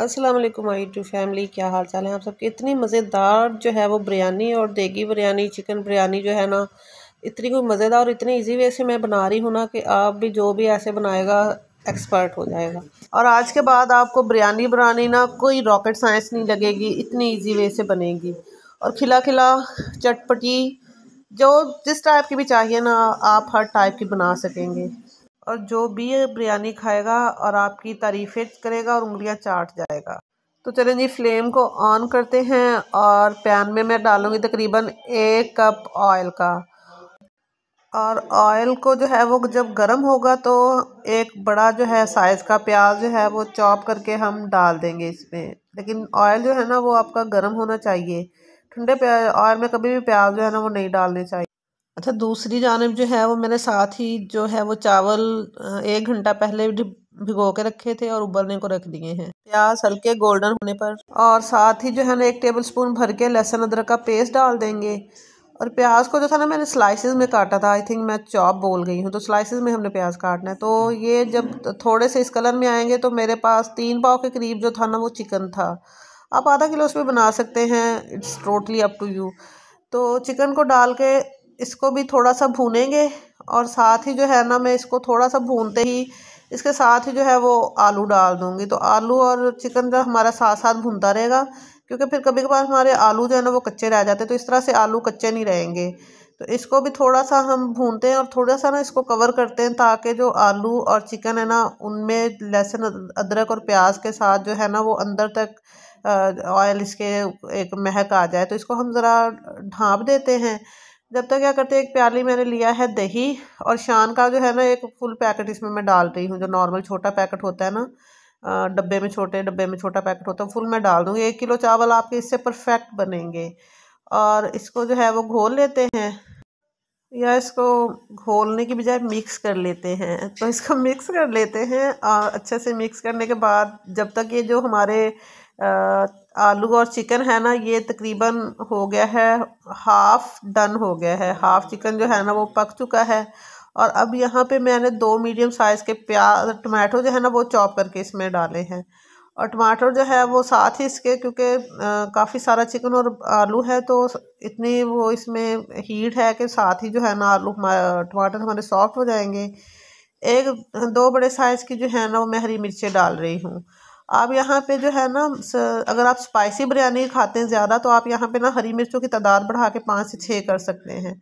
अस्सलाम वालेकुम आई to family क्या हाल चाल है आप सबके इतनी मज़ेदार जो है वो बिरयानी और देगी बिरयानी चिकन बिरयानी जो है ना इतनी कोई मज़ेदार और इतनी इजी वे से मैं बना रही हूँ ना कि आप भी जो भी ऐसे बनाएगा एक्सपर्ट हो जाएगा और आज के बाद आपको बिरयानी बनानी ना कोई रॉकेट साइंस नहीं लगेगी इतनी ईजी वे से बनेगी और खिला खिला चटपटी जो जिस टाइप की भी चाहिए ना आप हर टाइप की बना सकेंगे और जो भी बिरयानी खाएगा और आपकी तारीफ़ें करेगा और उंगलियां चाट जाएगा तो चलें जी फ्लेम को ऑन करते हैं और पैन में मैं डालूँगी तकरीबन एक कप ऑयल का और ऑयल को जो है वो जब गर्म होगा तो एक बड़ा जो है साइज़ का प्याज जो है वो चॉप करके हम डाल देंगे इसमें लेकिन ऑयल जो है ना वो आपका गर्म होना चाहिए ठंडे ऑयल में कभी भी प्याज जो है ना वो नहीं डालने चाहिए अच्छा दूसरी जानब जो है वो मैंने साथ ही जो है वो चावल एक घंटा पहले भिगो के रखे थे और उबलने को रख दिए हैं प्याज हल्के गोल्डन होने पर और साथ ही जो है ना एक टेबल स्पून भर के लहसुन अदरक का पेस्ट डाल देंगे और प्याज को जो था ना मैंने स्लाइसेस में काटा था आई थिंक मैं चॉप बोल गई हूँ तो स्लाइसेस में हमने प्याज काटना है तो ये जब थोड़े से इस कलर में आएंगे तो मेरे पास तीन पाव के करीब जो था ना वो चिकन था आप आधा किलो उसमें बना सकते हैं it's totally up to you तो चिकन को डाल के इसको भी थोड़ा सा भूनेंगे और साथ ही जो है ना मैं इसको थोड़ा सा भूनते ही इसके साथ ही जो है वो आलू डाल दूँगी तो आलू और चिकन जो हमारा साथ साथ भूनता रहेगा क्योंकि फिर कभी कभार हमारे आलू जो है ना वो कच्चे रह जाते हैं तो इस तरह से आलू कच्चे नहीं रहेंगे तो इसको भी थोड़ा सा हम भूनते हैं और थोड़ा सा ना इसको कवर करते हैं ताकि जो आलू और चिकन है ना उनमें लहसुन अदरक और प्याज के साथ जो है ना वो अंदर तक ऑयल इसके एक महक आ जाए तो इसको हम ज़रा ढाँप देते हैं जब तक क्या करते हैं एक प्याली मैंने लिया है दही और शान का जो है ना एक फुल पैकेट इसमें मैं डाल रही हूँ जो नॉर्मल छोटा पैकेट होता है ना डब्बे में छोटे डब्बे में छोटा पैकेट होता है फुल मैं डाल दूँगी एक किलो चावल आपके इससे परफेक्ट बनेंगे और इसको जो है वो घोल लेते हैं या इसको घोलने की बजाय मिक्स कर लेते हैं तो इसको मिक्स कर लेते हैं और अच्छे से मिक्स करने के बाद जब तक ये जो हमारे आलू और चिकन है ना ये तकरीबन हो गया है हाफ़ डन हो गया है हाफ़ चिकन जो है ना वो पक चुका है और अब यहाँ पे मैंने दो मीडियम साइज़ के प्याज टमाटो जो है ना वो चॉप करके इसमें डाले हैं और टमाटर जो है वो साथ ही इसके क्योंकि काफ़ी सारा चिकन और आलू है तो इतनी वो इसमें हीट है कि साथ ही जो है ना आलू टमाटर हमारे सॉफ्ट हो जाएंगे एक दो बड़े साइज़ की जो है ना वो मैं हरी मिर्चें डाल रही हूँ आप यहाँ पे जो है ना अगर आप स्पाइसी बिरयानी खाते हैं ज़्यादा तो आप यहाँ पे ना हरी मिर्चों की तादाद बढ़ा के पाँच से छः कर सकते हैं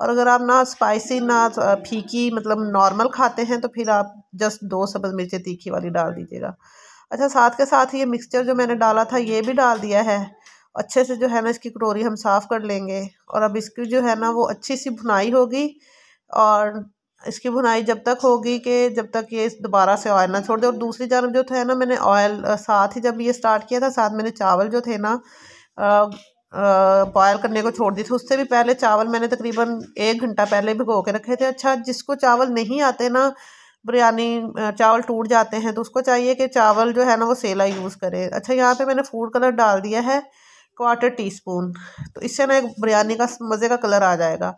और अगर आप ना स्पाइसी ना फीकी मतलब नॉर्मल खाते हैं तो फिर आप जस्ट दो सब्ज़ मिर्चें तीखी वाली डाल दीजिएगा अच्छा साथ के साथ ये मिक्सचर जो मैंने डाला था ये भी डाल दिया है अच्छे से जो है ना इसकी कटोरी हम साफ़ कर लेंगे और अब इसकी जो है ना वो अच्छी सी भुनाई होगी और इसकी बुनाई जब तक होगी कि जब तक ये दोबारा से ऑयल ना छोड़ दे और दूसरी जानब जो थे ना मैंने ऑयल साथ ही जब ये स्टार्ट किया था साथ मैंने चावल जो थे ना बॉयल करने को छोड़ दी थी उससे भी पहले चावल मैंने तकरीबन एक घंटा पहले भिगो के रखे थे अच्छा जिसको चावल नहीं आते ना बिरयानी चावल टूट जाते हैं तो उसको चाहिए कि चावल जो है ना वो सेला यूज़ करे अच्छा यहाँ पे मैंने फूड कलर डाल दिया है क्वार्टर टी स्पून तो इससे ना एक बिरयानी का मज़े का कलर आ जाएगा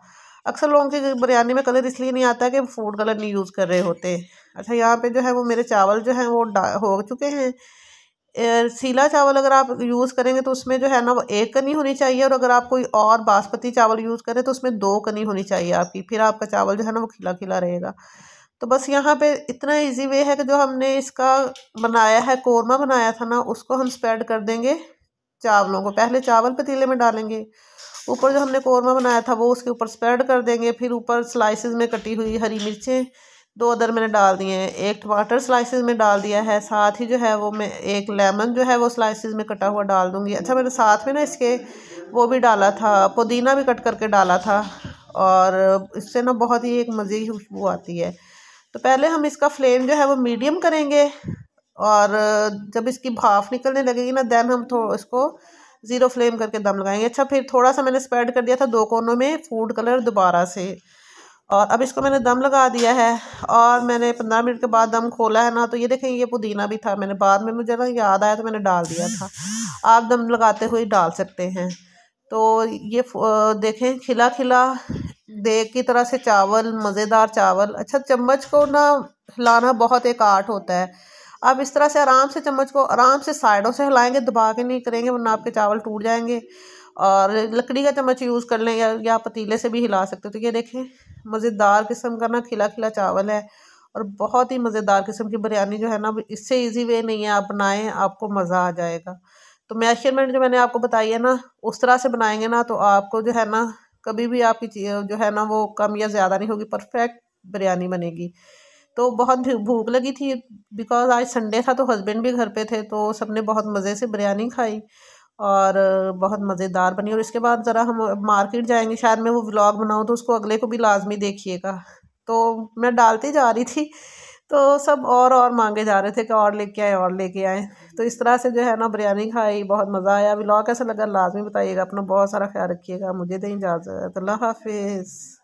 अक्सर लोगों की बिरयानी में कलर इसलिए नहीं आता कि हम फूड कलर नहीं यूज़ कर रहे होते अच्छा यहाँ पे जो है वो मेरे चावल जो हैं वो हो चुके हैं सीला चावल अगर आप यूज़ करेंगे तो उसमें जो है ना वो एक कनी होनी चाहिए और अगर आप कोई और बासमती चावल यूज़ करें तो उसमें दो कनी होनी चाहिए आपकी फिर आपका चावल जो है ना वो खिला खिला रहेगा तो बस यहाँ पे इतना इजी वे है कि जो हमने इसका बनाया है कोरमा बनाया था ना उसको हम स्प्रेड कर देंगे चावलों को पहले चावल पतीले में डालेंगे ऊपर जो हमने कौरमा बनाया था वो उसके ऊपर स्प्रेड कर देंगे फिर ऊपर स्लाइसिस में कटी हुई हरी मिर्चें दो अदर मैंने डाल दिए हैं एक टमाटर स्लाइसिस में डाल दिया है साथ ही जो है वो मैं एक लेमन जो है वो स्लाइसिस में कटा हुआ डाल दूँगी अच्छा मैंने साथ में ना इसके वो भी डाला था पुदीना भी कट करके डाला था और इससे ना बहुत ही एक मज़े की खुशबू आती है तो पहले हम इसका फ्लेम जो है वो मीडियम करेंगे और जब इसकी भाफ निकलने लगेगी ना दैन हम थो इसको ज़ीरो फ्लेम करके दम लगाएंगे अच्छा फिर थोड़ा सा मैंने स्प्रेड कर दिया था दो कोनों में फूड कलर दोबारा से और अब इसको मैंने दम लगा दिया है और मैंने पंद्रह मिनट के बाद दम खोला है ना तो ये देखें ये पुदीना भी था मैंने बाद में मुझे ना याद आया तो मैंने डाल दिया था आप दम लगाते हुए डाल सकते हैं तो ये देखें खिला खिला देख की तरह से चावल मज़ेदार चावल अच्छा चम्मच को ना हिलाना बहुत एक आर्ट होता है अब इस तरह से आराम से चम्मच को आराम से साइडों से हिलाएंगे दबा के नहीं करेंगे वरना आपके चावल टूट जाएंगे और लकड़ी का चम्मच यूज़ कर लें या, या पतीले से भी हिला सकते हो तो ये देखें मज़ेदार किस्म का ना खिला खिला चावल है और बहुत ही मज़ेदार किस्म की बिरयानी जो है ना इससे ईजी वे नहीं है आप बनाएं आपको मज़ा आ जाएगा तो मेशरमेंट जो मैंने आपको बताई है ना उस तरह से बनाएंगे ना तो आपको जो है ना कभी भी आपकी जो है ना वो कम या ज़्यादा नहीं होगी परफेक्ट बिरयानी बनेगी तो बहुत भूख लगी थी बिकॉज़ आज संडे था तो हस्बैंड भी घर पे थे तो सबने बहुत मज़े से बिरयानी खाई और बहुत मज़ेदार बनी और इसके बाद ज़रा हम मार्केट जाएंगे शायद मैं वो व्लॉग बनाऊँ तो उसको अगले को भी लाजमी देखिएगा तो मैं डालती जा रही थी तो सब और और मांगे जा रहे थे कि और लेके आए और लेके आए तो इस तरह से जो है ना बिरयानी खाई बहुत मज़ा आया व्लॉग कैसा लगा लाजमी बताइएगा अपना बहुत सारा ख्याल रखिएगा मुझे दें इजाज़त अल्लाह हाफिज़